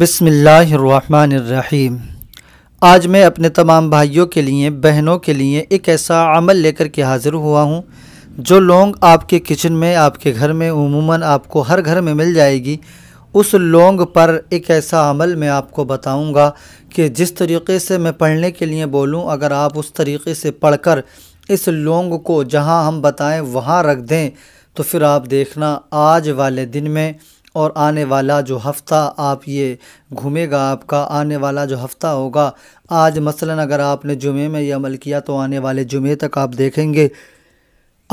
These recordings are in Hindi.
बसमीम आज मैं अपने तमाम भाइयों के लिए बहनों के लिए एक ऐसा अमल लेकर के हाज़िर हुआ हूँ जो लौंग आपके किचन में आपके घर में उमूमन आपको हर घर में मिल जाएगी उस लौंग पर एक ऐसा अमल मैं आपको बताऊंगा कि जिस तरीके से मैं पढ़ने के लिए बोलूं अगर आप उस तरीके से पढ़कर इस लौंग को जहां हम बताएं वहां रख दें तो फिर आप देखना आज वाले दिन में और आने वाला जो हफ़्ता आप ये घूमेगा आपका आने वाला जो हफ़्ता होगा आज मसलन अगर आपने जुमे में ये अमल किया तो आने वाले जुमे तक आप देखेंगे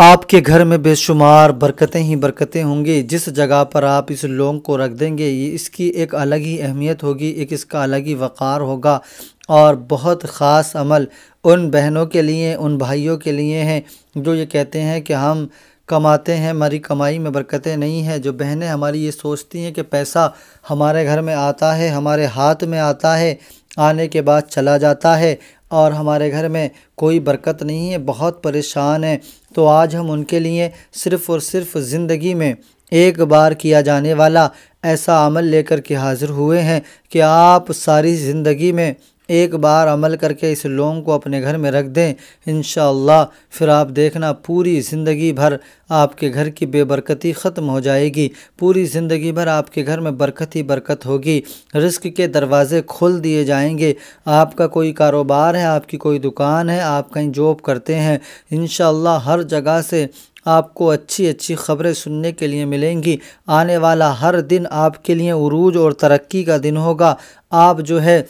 आपके घर में बेशुमार बरकतें ही बरकतें होंगी जिस जगह पर आप इस लोंग को रख देंगे ये इसकी एक अलग ही अहमियत होगी एक इसका अलग ही वक़ार होगा और बहुत ख़ास अमल उन बहनों के लिए उन भाइयों के लिए हैं जो ये कहते हैं कि हम कमाते हैं हमारी कमाई में बरकतें नहीं हैं जो बहनें हमारी ये सोचती हैं कि पैसा हमारे घर में आता है हमारे हाथ में आता है आने के बाद चला जाता है और हमारे घर में कोई बरकत नहीं है बहुत परेशान है तो आज हम उनके लिए सिर्फ़ और सिर्फ ज़िंदगी में एक बार किया जाने वाला ऐसा अमल लेकर के हाज़िर हुए हैं कि आप सारी ज़िंदगी में एक बार अमल करके इस लौंग को अपने घर में रख दें इन फिर आप देखना पूरी ज़िंदगी भर आपके घर की बेबरकती ख़त्म हो जाएगी पूरी ज़िंदगी भर आपके घर में बरकत ही बरकत होगी रिस्क के दरवाज़े खोल दिए जाएंगे आपका कोई कारोबार है आपकी कोई दुकान है आप कहीं जॉब करते हैं इन हर जगह से आपको अच्छी अच्छी खबरें सुनने के लिए मिलेंगी आने वाला हर दिन आपके लिए उरूज और तरक्की का दिन होगा आप जो है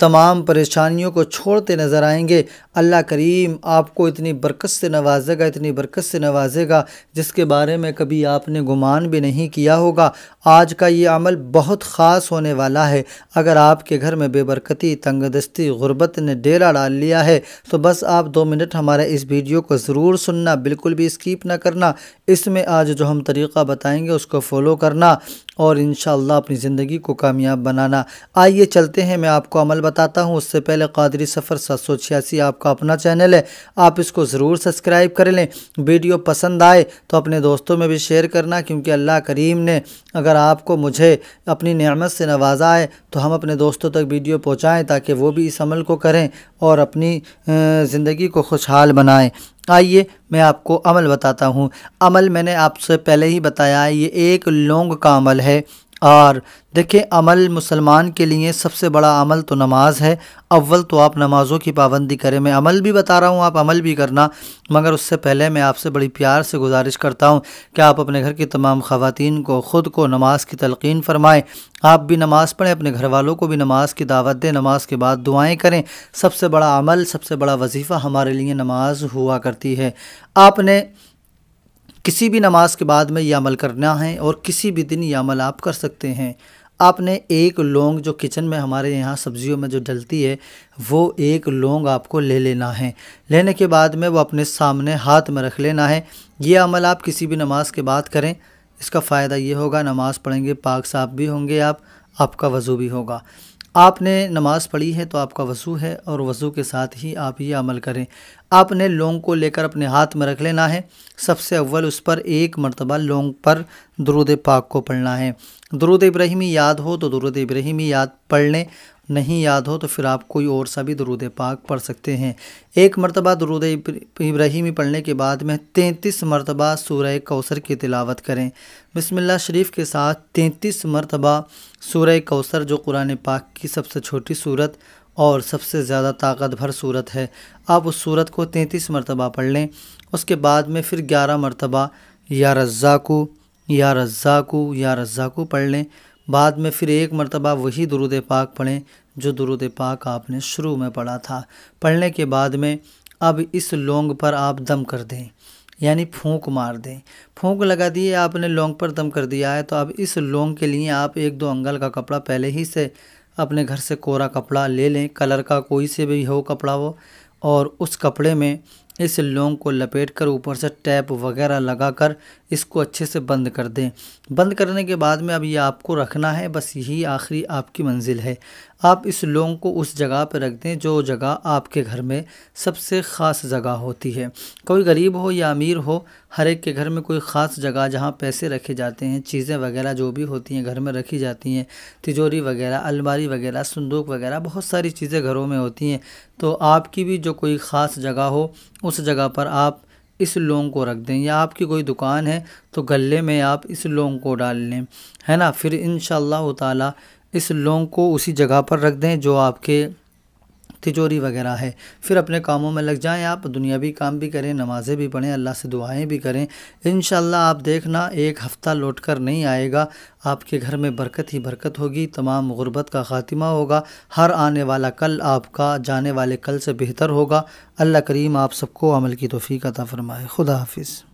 तमाम परेशानियों को छोड़ते नज़र आएंगे अल्लाह करीम आपको इतनी बरकत से नवाजेगा इतनी बरकत से नवाजेगा जिसके बारे में कभी आपने गुमान भी नहीं किया होगा आज का ये अमल बहुत ख़ास होने वाला है अगर आपके घर में बेबरकती तंगदस्ती गुर्बत ने डेरा डाल लिया है तो बस आप दो मिनट हमारे इस वीडियो को ज़रूर सुनना बिल्कुल भी स्कीप ना करना इसमें आज जो हम तरीक़ा बताएँगे उसको फॉलो करना और इन अपनी ज़िंदगी को कामयाब बनाना आइए चलते हैं मैं आपको अमल बताता हूँ उससे पहले कादरी सफ़र सात सौ छियासी आपका अपना चैनल है आप इसको ज़रूर सब्सक्राइब कर लें वीडियो पसंद आए तो अपने दोस्तों में भी शेयर करना क्योंकि अल्लाह करीम ने अगर आपको मुझे अपनी नियामत से नवाजा है तो हम अपने दोस्तों तक वीडियो पहुँचाएँ ताकि वो भी इस अमल को करें और अपनी ज़िंदगी को खुशहाल बनाएँ आइए मैं आपको अमल बताता हूँ अमल मैंने आपसे पहले ही बताया ये एक लौंग का अमल है और देखिए अमल मुसलमान के लिए सबसे बड़ा अमल तो नमाज है अव्वल तो आप नमाज़ों की पाबंदी करें मैं अमल भी बता रहा हूँ आप अमल भी करना मगर उससे पहले मैं आपसे बड़ी प्यार से गुजारिश करता हूँ कि आप अपने घर की तमाम ख़वातीन को ख़ुद को नमाज की तलकिन फरमाएँ आप भी नमाज़ पढ़ें अपने घर वालों को भी नमाज की दावत दें नमाज के बाद दुआएँ करें सबसे बड़ा अमल सबसे बड़ा वजीफ़ा हमारे लिए नमाज हुआ करती है आपने किसी भी नमाज के बाद में यह अमल करना है और किसी भी दिन यह अमल आप कर सकते हैं आपने एक लौंग जो किचन में हमारे यहाँ सब्जियों में जो डलती है वो एक लौंग आपको ले लेना है लेने के बाद में वो अपने सामने हाथ में रख लेना है ये अमल आप किसी भी नमाज के बाद करें इसका फ़ायदा ये होगा नमाज़ पढ़ेंगे पाक साफ भी होंगे आप आपका वज़ू भी होगा आपने नमाज़ पढ़ी है तो आपका वज़ू है और वज़ू के साथ ही आप ये अमल करें आपने लौंग को लेकर अपने हाथ में रख लेना है सबसे अव्वल उस पर एक मरतबा लौंग पर दरुद पाक को पढ़ना है दरुद इब्राहिमी याद हो तो दरुद इब्राहिमी याद पढ़ लें नहीं याद हो तो फिर आप कोई और सा भी दरूद पाक पढ़ सकते हैं एक मरतबा दरूद इब्राहिमी पढ़ने के बाद में तैंतीस मरतबा सूर्य कौसर की तिलावत करें बसमिल्ला शरीफ के साथ तैंतीस मरतबा सूर्य कौसर जो कुरान पाक की सबसे छोटी सूरत और सबसे ज़्यादा ताकत भर सूरत है आप उस सूरत को तैंतीस मरतबा पढ़ लें उसके बाद में फिर ग्यारह मरतबा या रज़ाकू या रज़ाकू या रज़ाकू पढ़ लें बाद में फिर एक मरतबा वही दुरुद पाक पढ़ें जो दुरुद पाक आपने शुरू में पढ़ा था पढ़ने के बाद में अब इस लोंग पर आप दम कर दें यानी फूंक मार दें फूंक लगा दिए आपने लोंग पर दम कर दिया है तो अब इस लोंग के लिए आप एक दो अंगल का कपड़ा पहले ही से अपने घर से कोरा कपड़ा ले लें कलर का कोई से भी हो कपड़ा वो और उस कपड़े में इस लौंग को लपेटकर ऊपर से टैप वगैरह लगाकर इसको अच्छे से बंद कर दें बंद करने के बाद में अब ये आपको रखना है बस यही आखिरी आपकी मंजिल है आप इस लौंग को उस जगह पर रख दें जो जगह आपके घर में सबसे ख़ास जगह होती है कोई गरीब हो या अमीर हो हर एक के घर में कोई ख़ास जगह जहाँ पैसे रखे जाते हैं चीज़ें वगैरह जो भी होती हैं घर में रखी जाती हैं तिजोरी वगैरह अलमारी वगैरह संदूक वगैरह बहुत सारी चीज़ें घरों में होती हैं तो आपकी भी जो कोई ख़ास जगह हो उस जगह पर आप इस लौंग को रख दें या आपकी कोई दुकान है तो गले में आप इस लौंग को डाल लें है ना फिर इन ताला इस लौंग को उसी जगह पर रख दें जो आपके तिजोरी वगैरह है फिर अपने कामों में लग जाएं आप दुनियावी काम भी करें नमाज़ें भी पढ़ें अल्लाह से दुआएं भी करें इन आप देखना एक हफ़्ता लौट कर नहीं आएगा आपके घर में बरकत ही बरकत होगी तमाम गुर्बत का ख़ात्मा होगा हर आने वाला कल आपका जाने वाले कल से बेहतर होगा अल्लाह करीम आप सबको अमल की तोफ़ी का फ़रमाए खुदा हाफिज़